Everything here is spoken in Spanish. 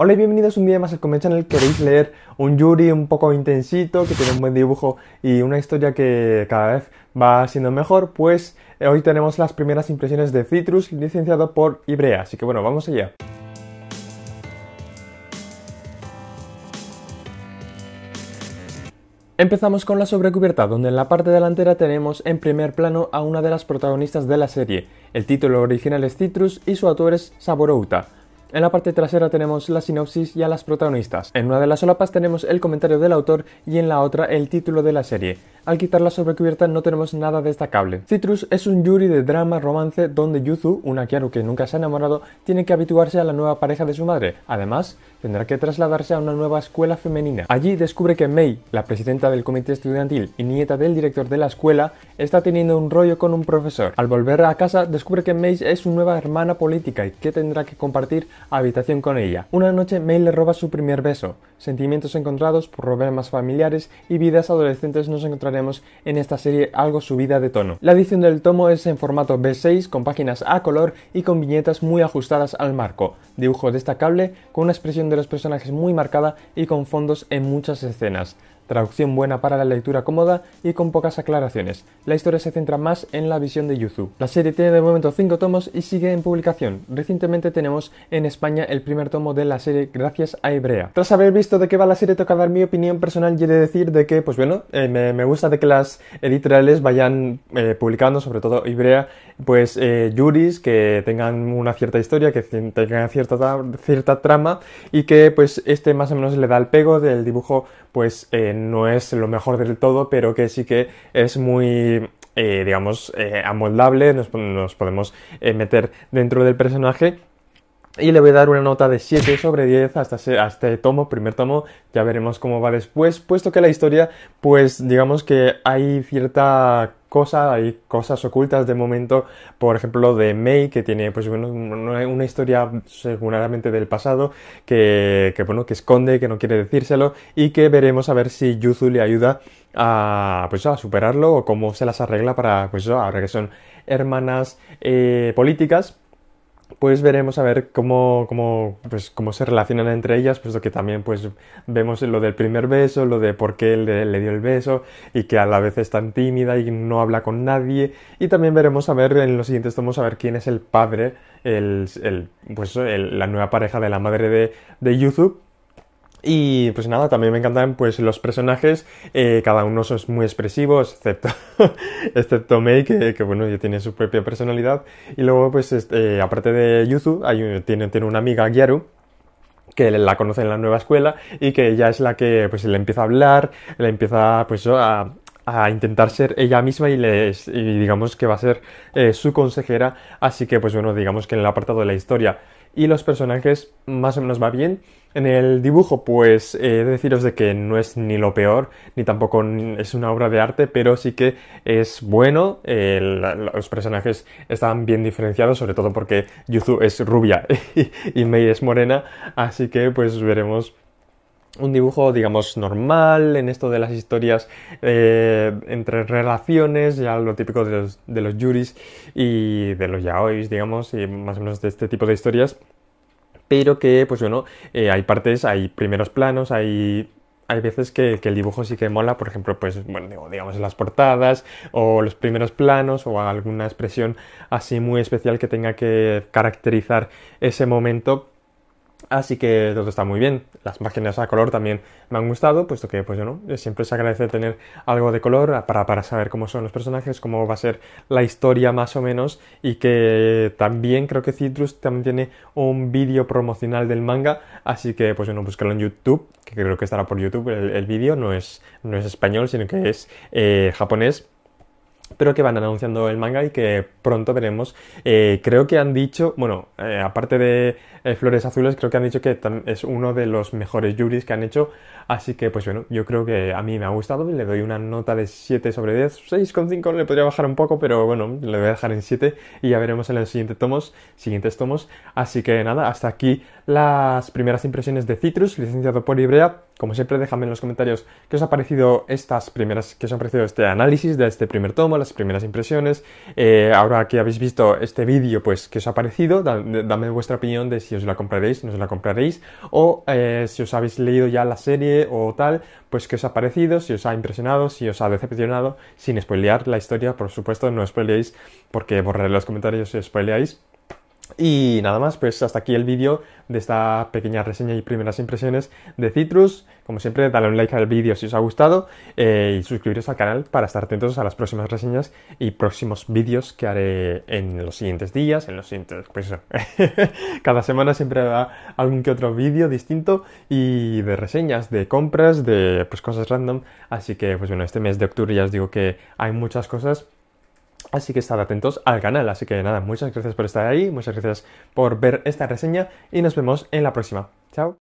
Hola y bienvenidos un día más al Comedy Channel. Queréis leer un Yuri un poco intensito, que tiene un buen dibujo y una historia que cada vez va siendo mejor, pues eh, hoy tenemos las primeras impresiones de Citrus, licenciado por Ibrea. Así que bueno, vamos allá. Empezamos con la sobrecubierta, donde en la parte delantera tenemos en primer plano a una de las protagonistas de la serie. El título original es Citrus y su autor es Saborouta. En la parte trasera tenemos la sinopsis y a las protagonistas. En una de las solapas tenemos el comentario del autor y en la otra el título de la serie. Al quitar la sobrecubierta no tenemos nada destacable. Citrus es un yuri de drama romance donde Yuzu, una Kiaru que nunca se ha enamorado, tiene que habituarse a la nueva pareja de su madre. Además, tendrá que trasladarse a una nueva escuela femenina. Allí descubre que Mei, la presidenta del comité estudiantil y nieta del director de la escuela, está teniendo un rollo con un profesor. Al volver a casa descubre que Mei es su nueva hermana política y que tendrá que compartir habitación con ella. Una noche, May le roba su primer beso. Sentimientos encontrados, por problemas familiares y vidas adolescentes nos encontraremos en esta serie algo subida de tono. La edición del tomo es en formato B6 con páginas a color y con viñetas muy ajustadas al marco, dibujo destacable con una expresión de los personajes muy marcada y con fondos en muchas escenas traducción buena para la lectura cómoda y con pocas aclaraciones. La historia se centra más en la visión de Yuzu. La serie tiene de momento 5 tomos y sigue en publicación. Recientemente tenemos en España el primer tomo de la serie gracias a Ibrea. Tras haber visto de qué va la serie toca dar mi opinión personal y he de decir de que, pues bueno, eh, me, gusta de que las editoriales vayan eh, publicando, sobre todo Ibrea, pues yuris eh, que tengan una cierta historia, que tengan cierta, cierta trama y que pues este más o menos le da el pego del dibujo pues no es lo mejor del todo, pero que sí que es muy, eh, digamos, eh, amoldable, nos, podemos eh, meter dentro del personaje. Y le voy a dar una nota de 7 sobre 10 hasta, este tomo, primer tomo, ya veremos cómo va después, puesto que la historia, pues digamos que hay cierta cosas, hay cosas ocultas de momento, por ejemplo, de Mei que tiene pues bueno, una historia seguramente del pasado, que, bueno, que esconde, que no quiere decírselo, y que veremos a ver si Yuzu le ayuda a, pues, a superarlo o cómo se las arregla para, pues ahora que son hermanas eh, políticas pues veremos a ver cómo, cómo, pues, cómo se relacionan entre ellas, puesto que también pues, vemos lo del primer beso, lo de por qué le, le, dio el beso y que a la vez es tan tímida y no habla con nadie. Y también veremos a ver en los siguientes tomos a ver quién es el padre, el, el pues, la nueva pareja de la madre de, de YouTube y pues nada, también me encantan pues los personajes, eh, cada uno son muy expresivos, excepto, excepto Mei, que, bueno, ya tiene su propia personalidad. Y luego pues eh, aparte de Yuzu, tiene, una amiga, Gyaru, que la conoce en la nueva escuela y que ella es la que pues le empieza a hablar, le empieza pues a, intentar ser ella misma y, digamos que va a ser eh, su consejera. Así que pues bueno, digamos que en el apartado de la historia y los personajes más o menos va bien. En el dibujo, pues he de deciros de que no es ni lo peor, ni tampoco es una obra de arte, pero sí que es bueno. los personajes están bien diferenciados, sobre todo porque Yuzu es rubia y, y Mei es morena, así que pues veremos un dibujo, digamos, normal, en esto de las historias eh, entre relaciones, ya lo típico de los, de los yuris y de los yaois, digamos, y más o menos de este tipo de historias. Pero que, pues bueno, eh, hay partes, hay primeros planos, hay hay veces que, el dibujo sí que mola, por ejemplo, pues, bueno, digamos las portadas o los primeros planos o alguna expresión así muy especial que tenga que caracterizar ese momento, Así que todo está muy bien. Las máquinas a color también me han gustado, puesto que, pues siempre se agradece tener algo de color para, saber cómo son los personajes, cómo va a ser la historia más o menos, y que también creo que Citrus también tiene un vídeo promocional del manga, así que, pues bueno, búscalo en YouTube, que creo que estará por YouTube el, vídeo, no es, español, sino que es eh, japonés pero que van anunciando el manga y que pronto veremos. Eh, creo que han dicho, bueno, eh, aparte de eh, Flores Azules, creo que han dicho que es uno de los mejores yuris que han hecho. Así que, pues bueno, yo creo que a mí me ha gustado. Le doy una nota de 7 sobre 10. 6,5 le podría bajar un poco, pero bueno, le voy a dejar en 7 y ya veremos en los siguiente tomos, siguientes tomos. Así que nada, hasta aquí las primeras impresiones de Citrus, licenciado por Ibrea. Como siempre, déjame en los comentarios qué os ha parecido estas primeras, qué os ha parecido este análisis de este primer tomo, las primeras impresiones. Eh, ahora que habéis visto este vídeo, pues qué os ha parecido, dame vuestra opinión de si os la compraréis, no os la compraréis, o eh, si os habéis leído ya la serie o tal, pues qué os ha parecido, si os ha impresionado, si os ha decepcionado, sin spoilear la historia, por supuesto, no spoileéis, porque borraré los comentarios si spoileáis. Y nada más, pues hasta aquí el vídeo de esta pequeña reseña y primeras impresiones de Citrus. Como siempre, dale un like al vídeo si os ha gustado eh, y suscribiros al canal para estar atentos a las próximas reseñas y próximos vídeos que haré en los siguientes días, en los siguientes... Pues cada semana siempre habrá algún que otro vídeo distinto y de reseñas, de compras, de pues, cosas random. Así que, pues bueno, este mes de octubre ya os digo que hay muchas cosas Así que estad atentos al canal. Así que nada, muchas gracias por estar ahí, muchas gracias por ver esta reseña y nos vemos en la próxima. Chao.